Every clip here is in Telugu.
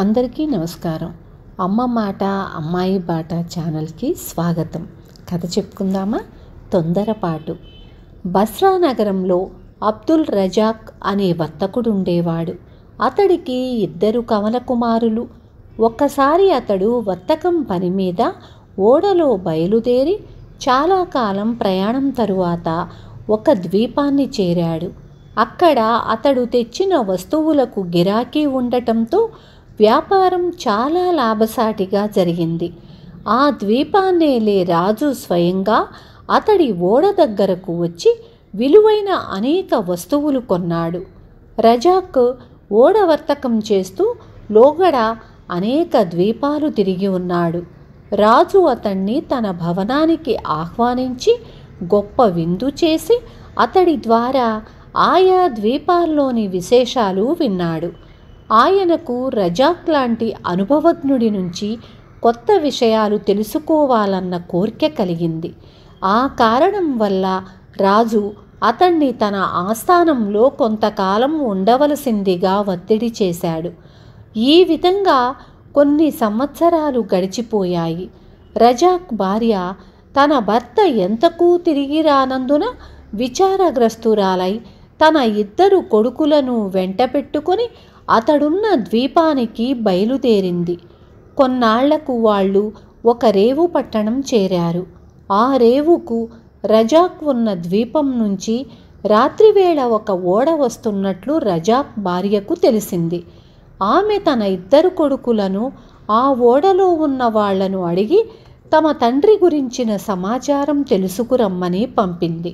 అందరికీ నమస్కారం అమ్మ మాట అమ్మాయి బాట ఛానల్కి స్వాగతం కథ చెప్పుకుందామా తొందరపాటు బస్రా నగరంలో అబ్దుల్ రజాక్ అనే వర్తకుడు ఉండేవాడు అతడికి ఇద్దరు కమల కుమారులు ఒక్కసారి అతడు వర్తకం పని మీద ఓడలో బయలుదేరి చాలా కాలం ప్రయాణం తరువాత ఒక ద్వీపాన్ని చేరాడు అక్కడ అతడు తెచ్చిన వస్తువులకు గిరాకీ ఉండటంతో వ్యాపారం చాలా లాభసాటిగా జరిగింది ఆ ద్వీపాన్నేలే రాజు స్వయంగా అతడి ఓడ దగ్గరకు వచ్చి విలువైన అనేక వస్తువులు కొన్నాడు రజాక్ ఓడ వర్తకం చేస్తూ లోగడ అనేక ద్వీపాలు తిరిగి ఉన్నాడు రాజు అతణ్ణి తన భవనానికి ఆహ్వానించి గొప్ప విందు చేసి అతడి ద్వారా ఆయా ద్వీపాల్లోని విశేషాలు విన్నాడు ఆయనకు రజాక్ లాంటి అనుభవజ్ఞుడి నుంచి కొత్త విషయాలు తెలుసుకోవాలన్న కోరిక కలిగింది ఆ కారణం వల్ల రాజు అతన్ని తన ఆస్థానంలో కొంతకాలం ఉండవలసిందిగా ఒత్తిడి చేశాడు ఈ విధంగా కొన్ని సంవత్సరాలు గడిచిపోయాయి రజాక్ భార్య తన భర్త ఎంతకు తిరిగి రానందున విచారగ్రస్తురాలై తన ఇద్దరు కొడుకులను వెంటపెట్టుకొని అతడున్న ద్వీపానికి బయలుదేరింది కొన్నాళ్లకు వాళ్ళు ఒక రేవు పట్టణం చేరారు ఆ రేవుకు రజాక్ ఉన్న ద్వీపం నుంచి రాత్రివేళ ఒక ఓడ వస్తున్నట్లు రజాక్ భార్యకు తెలిసింది ఆమె తన ఇద్దరు కొడుకులను ఆ ఓడలో ఉన్న వాళ్లను అడిగి తమ తండ్రి గురించిన సమాచారం తెలుసుకురమ్మని పంపింది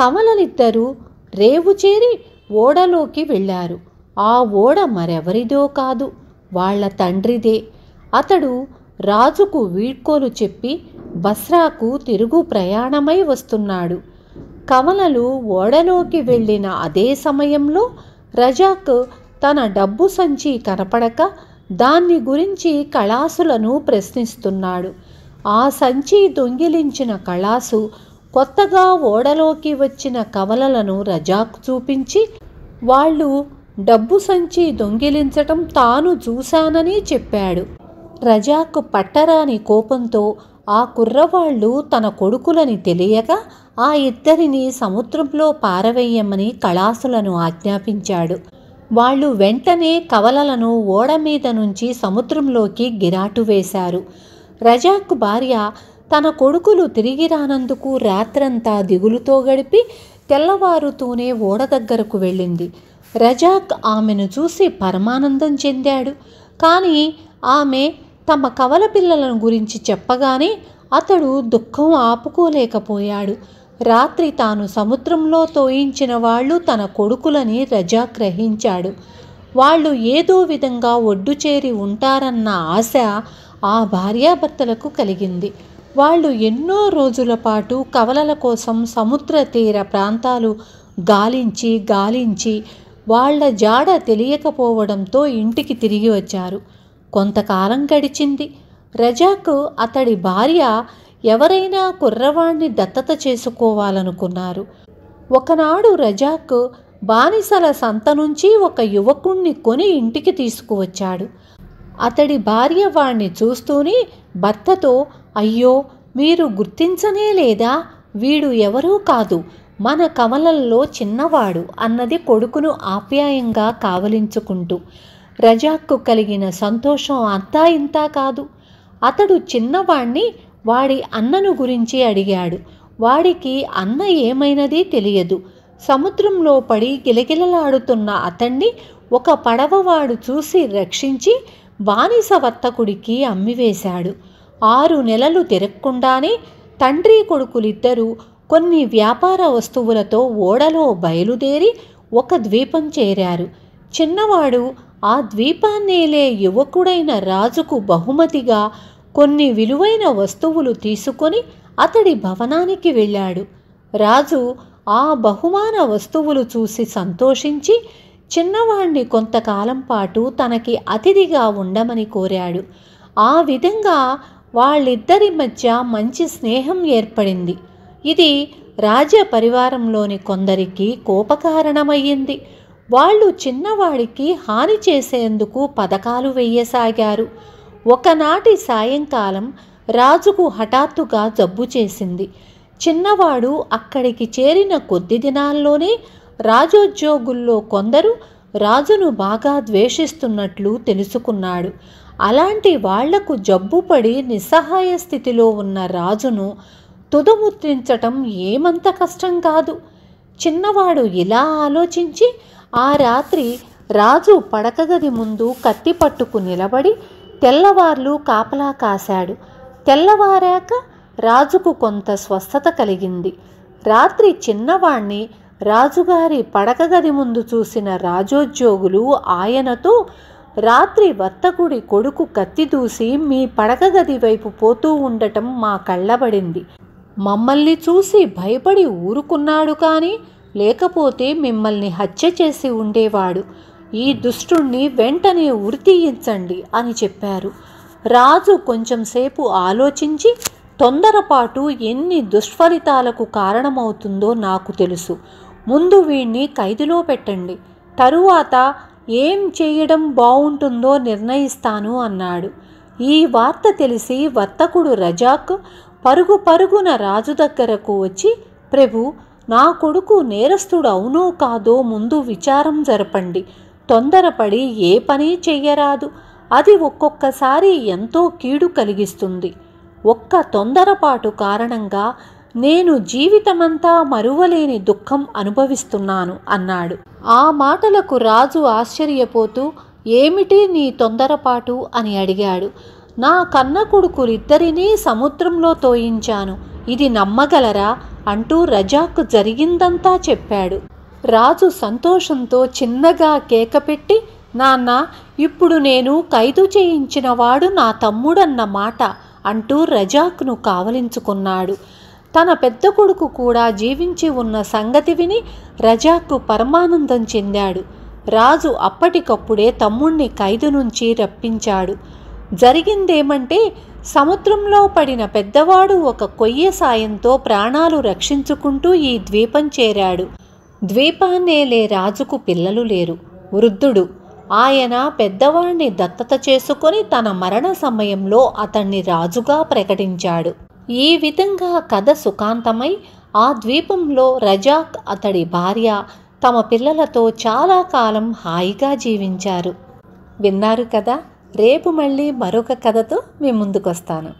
కమలలిద్దరూ రేవు చేరి ఓడలోకి వెళ్ళారు ఆ ఓడ మరెవరిదో కాదు వాళ్ల తండ్రిదే అతడు రాజుకు వీడ్కోలు చెప్పి బస్రాకు తిరుగు ప్రయాణమై వస్తున్నాడు కమలలు ఓడలోకి వెళ్ళిన అదే సమయంలో రజాక్ తన డబ్బు సంచి కనపడక దాన్ని గురించి కళాసులను ప్రశ్నిస్తున్నాడు ఆ సంచి దొంగిలించిన కళాసు కొత్తగా ఓడలోకి వచ్చిన కవలలను రజాక్ చూపించి వాళ్ళు డబ్బు సంచి దొంగిలించటం తాను చూశానని చెప్పాడు రజాకు పట్టరాని కోపంతో ఆ కుర్రవాళ్ళు తన కొడుకులని తెలియక ఆ ఇద్దరిని సముద్రంలో పారవేయమని కళాసులను ఆజ్ఞాపించాడు వాళ్ళు వెంటనే కవలలను ఓడ మీద నుంచి సముద్రంలోకి గిరాటు వేశారు రజాక్ భార్య తన కొడుకులు తిరిగి రానందుకు రాత్రంతా దిగులుతో గడిపి తెల్లవారుతూనే ఓడ దగ్గరకు వెళ్ళింది రజాక్ ఆమెను చూసి పరమానందం చెందాడు కానీ ఆమె తమ కవల పిల్లలను గురించి చెప్పగానే అతడు దుఃఖం ఆపుకోలేకపోయాడు రాత్రి తాను సముద్రంలో తోయించిన వాళ్ళు తన కొడుకులని రజా గ్రహించాడు వాళ్ళు ఏదో విధంగా ఒడ్డు చేరి ఉంటారన్న ఆశ ఆ భార్యాభర్తలకు కలిగింది వాళ్ళు ఎన్నో రోజుల పాటు కవలల కోసం సముద్ర తీర ప్రాంతాలు గాలించి గాలించి వాళ్ల జాడ తెలియకపోవడంతో ఇంటికి తిరిగి వచ్చారు కొంతకాలం గడిచింది రజాకు అతడి భార్య ఎవరైనా కుర్రవాణ్ణి దత్తత చేసుకోవాలనుకున్నారు ఒకనాడు రజాక్ బానిసల సంత నుంచి ఒక యువకుణ్ణి కొని ఇంటికి తీసుకువచ్చాడు అతడి భార్య వాణ్ణి చూస్తూనే భర్తతో అయ్యో మీరు గుర్తించనే లేదా వీడు ఎవరూ కాదు మన కమలల్లో చిన్నవాడు అన్నది కొడుకును ఆప్యాయంగా కావలించుకుంటూ రజాక్కు కలిగిన సంతోషం అంతా ఇంతా కాదు అతడు చిన్నవాణ్ణి వాడి అన్నను గురించి అడిగాడు వాడికి అన్న ఏమైనది తెలియదు సముద్రంలో పడి గిలగిలలాడుతున్న అతన్ని ఒక పడవవాడు చూసి రక్షించి బానిస వర్తకుడికి అమ్మివేశాడు ఆరు నెలలు తిరగకుండానే తండ్రి కొడుకులిద్దరూ కొన్ని వ్యాపార వస్తువులతో ఓడలో బయలుదేరి ఒక ద్వీపం చేరారు చిన్నవాడు ఆ ద్వీపాన్నేలే యువకుడైన రాజుకు బహుమతిగా కొన్ని విలువైన వస్తువులు తీసుకొని అతడి భవనానికి వెళ్ళాడు రాజు ఆ బహుమాన వస్తువులు చూసి సంతోషించి చిన్నవాణ్ణి కొంతకాలం పాటు తనకి అతిథిగా ఉండమని కోరాడు ఆ విధంగా వాళ్ళిద్దరి మధ్య మంచి స్నేహం ఏర్పడింది ఇది రాజ పరివారంలోని కొందరికి కోపకారణమయ్యింది వాళ్ళు చిన్నవాడికి హాని చేసేందుకు పథకాలు వెయ్యసాగారు ఒకనాటి సాయంకాలం రాజుకు హఠాత్తుగా జబ్బు చేసింది చిన్నవాడు అక్కడికి చేరిన కొద్ది దినాల్లోనే రాజోద్యోగుల్లో కొందరు రాజును బాగా ద్వేషిస్తున్నట్లు తెలుసుకున్నాడు అలాంటి వాళ్లకు జబ్బుపడి నిస్సహాయ స్థితిలో ఉన్న రాజును తుదముద్రించటం ఏమంత కష్టం కాదు చిన్నవాడు ఇలా ఆలోచించి ఆ రాత్రి రాజు పడకగది ముందు కత్తి పట్టుకు నిలబడి తెల్లవార్లు కాపలా కాశాడు తెల్లవారాక రాజుకు కొంత స్వస్థత కలిగింది రాత్రి చిన్నవాణ్ణి రాజుగారి పడకగది ముందు చూసిన రాజోద్యోగులు ఆయనతో రాత్రి వర్తకుడి కొడుకు కత్తి దూసి మీ పడకగది వైపు పోతూ ఉండటం మా కళ్ళబడింది మమ్మల్ని చూసి భయపడి ఊరుకున్నాడు కానీ లేకపోతే మిమ్మల్ని హత్య చేసి ఉండేవాడు ఈ దుష్టుణ్ణి వెంటనే ఉరితీయించండి అని చెప్పారు రాజు కొంచెంసేపు ఆలోచించి తొందరపాటు ఎన్ని దుష్ఫలితాలకు కారణమవుతుందో నాకు తెలుసు ముందు వీణ్ణి ఖైదులో పెట్టండి తరువాత ఏం చేయడం బాగుంటుందో నిర్ణయిస్తాను అన్నాడు ఈ వార్త తెలిసి వర్తకుడు రజాక్ పరుగు పరుగున రాజు దగ్గరకు వచ్చి ప్రభు నా కొడుకు నేరస్తుడు అవునో కాదో ముందు విచారం జరపండి తొందరపడి ఏ పని చెయ్యరాదు అది ఒక్కొక్కసారి ఎంతో కీడు కలిగిస్తుంది ఒక్క తొందరపాటు కారణంగా నేను జీవితమంతా మరువలేని దుఃఖం అనుభవిస్తున్నాను అన్నాడు ఆ మాటలకు రాజు ఆశ్చర్యపోతూ ఏమిటి నీ తొందరపాటు అని అడిగాడు నా కన్న కొడుకులిద్దరినీ సముద్రంలో తోయించాను ఇది నమ్మగలరా అంటూ రజాక్ జరిగిందంతా చెప్పాడు రాజు సంతోషంతో చిన్నగా కేకపెట్టి నాన్న ఇప్పుడు నేను ఖైదు చేయించిన వాడు నా తమ్ముడన్న మాట అంటూ రజాక్ను కావలించుకున్నాడు తన పెద్ద కొడుకు కూడా జీవించి ఉన్న సంగతి విని రజాక్కు పరమానందం చెందాడు రాజు అప్పటికప్పుడే తమ్ముణ్ణి ఖైదు నుంచి రప్పించాడు జరిగిందేమంటే సముద్రంలో పడిన పెద్దవాడు ఒక కొయ్య సాయంతో ప్రాణాలు రక్షించుకుంటూ ఈ ద్వీపం చేరాడు ద్వీపాన్నేలే రాజుకు పిల్లలు లేరు వృద్ధుడు ఆయన పెద్దవాణ్ణి దత్తత చేసుకొని తన మరణ సమయంలో అతన్ని రాజుగా ప్రకటించాడు ఈ విధంగా కథ సుఖాంతమై ఆ ద్వీపంలో రజాక్ అతడి భార్య తమ పిల్లలతో చాలా కాలం హాయిగా జీవించారు విన్నారు కదా రేపు మళ్ళీ మరొక కథతో మీ ముందుకొస్తాను